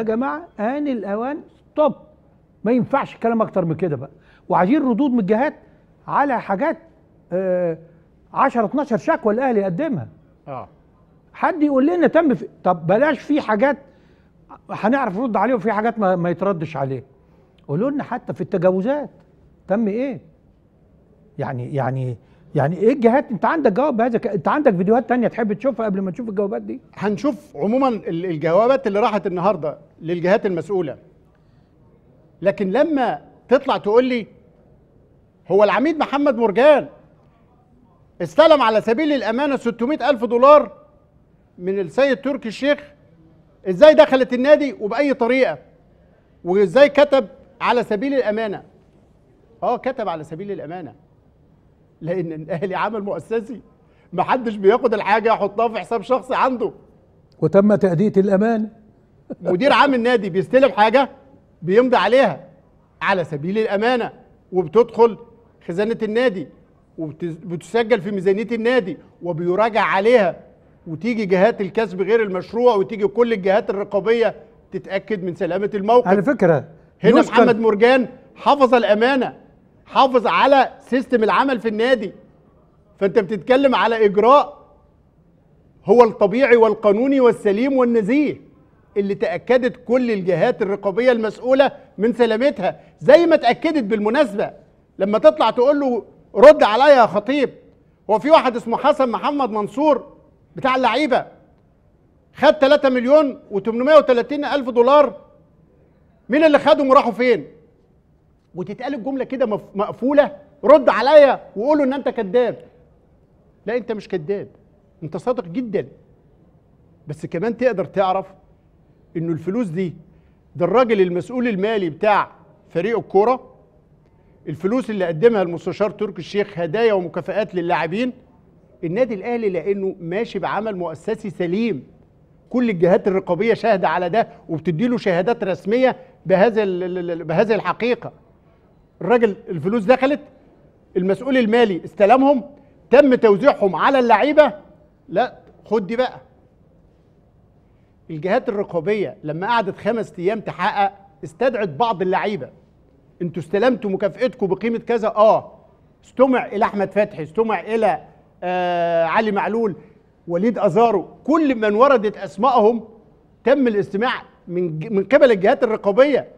يا جماعه ان الاوان طب ما ينفعش كلام اكتر من كده بقى وعايزين ردود من الجهات على حاجات آه 10 12 شكوى الاهلي يقدمها اه حد يقول لنا تم في طب بلاش في حاجات هنعرف نرد عليه وفي حاجات ما, ما يتردش عليه قولوا لنا حتى في التجاوزات تم ايه يعني يعني يعني ايه الجهات انت عندك جواب هذا انت عندك فيديوهات تانية تحب تشوفها قبل ما تشوف الجوابات دي هنشوف عموما الجوابات اللي راحت النهارده للجهات المسؤوله لكن لما تطلع تقول لي هو العميد محمد مرجان استلم على سبيل الامانه 600 الف دولار من السيد تركي الشيخ ازاي دخلت النادي وباي طريقه وازاي كتب على سبيل الامانه اه كتب على سبيل الامانه لان الاهلي عمل مؤسسي محدش بياخد الحاجه يحطها في حساب شخصي عنده وتم تأدية الأمان مدير عام النادي بيستلم حاجة بيمضي عليها على سبيل الأمانة وبتدخل خزانة النادي وبتسجل في ميزانية النادي وبيراجع عليها وتيجي جهات الكسب غير المشروع وتيجي كل الجهات الرقابية تتأكد من سلامة الموقف على فكرة هنا محمد مرجان حفظ الأمانة حافظ على سيستم العمل في النادي فانت بتتكلم على اجراء هو الطبيعي والقانوني والسليم والنزيه اللي تاكدت كل الجهات الرقابيه المسؤوله من سلامتها زي ما اتاكدت بالمناسبه لما تطلع تقول له رد عليا يا خطيب هو في واحد اسمه حسن محمد منصور بتاع اللعيبه خد 3 مليون و830 الف دولار مين اللي خدهم وراحوا فين وتتقال الجمله كده مقفوله رد عليا وقوله ان انت كذاب لا انت مش كذاب انت صادق جدا بس كمان تقدر تعرف انه الفلوس دي ده الراجل المسؤول المالي بتاع فريق الكوره الفلوس اللي قدمها المستشار تركي الشيخ هدايا ومكافئات للاعبين النادي الاهلي لانه ماشي بعمل مؤسسي سليم كل الجهات الرقابيه شاهده على ده وبتدي له شهادات رسميه بهذا بهذه الحقيقه الراجل الفلوس دخلت المسؤول المالي استلمهم تم توزيعهم على اللعيبه لا خد دي بقى الجهات الرقابيه لما قعدت خمس ايام تحقق استدعت بعض اللعيبه انتوا استلمتوا مكافئتكم بقيمه كذا اه استمع الى احمد فتحي استمع الى آه علي معلول وليد ازارو كل من وردت اسمائهم تم الاستماع من من قبل الجهات الرقابيه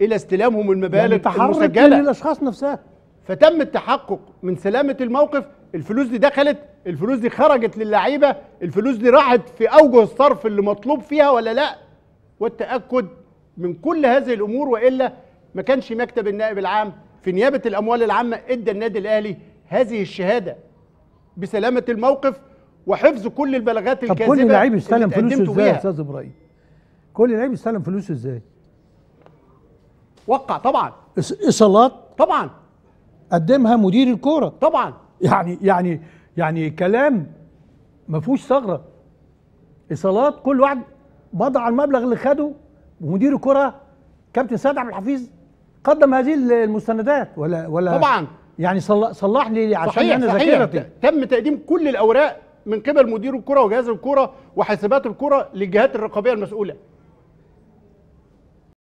الى استلامهم المبالغ يعني المسجله للاشخاص يعني نفسها فتم التحقق من سلامه الموقف الفلوس دي دخلت الفلوس دي خرجت للعيبه الفلوس دي راحت في اوجه الصرف اللي مطلوب فيها ولا لا والتاكد من كل هذه الامور والا ما كانش مكتب النائب العام في نيابه الاموال العامه ادى النادي الاهلي هذه الشهاده بسلامه الموقف وحفظ كل البلاغات الكاذبه طب كل لعيب استلم فلوسه ازاي يا استاذ ابراهيم؟ كل لعيب استلم فلوسه ازاي؟ وقع طبعا ايصالات طبعا قدمها مدير الكوره طبعا يعني يعني يعني كلام ما فيهوش ثغره ايصالات كل واحد بضع المبلغ اللي خده ومدير الكره كابتن سيد عبد الحفيظ قدم هذه المستندات ولا ولا طبعا يعني صلح لي عشان صحيح انا ذاكرتي تم تقديم كل الاوراق من قبل مدير الكره وجهاز الكره وحسابات الكره للجهات الرقابيه المسؤوله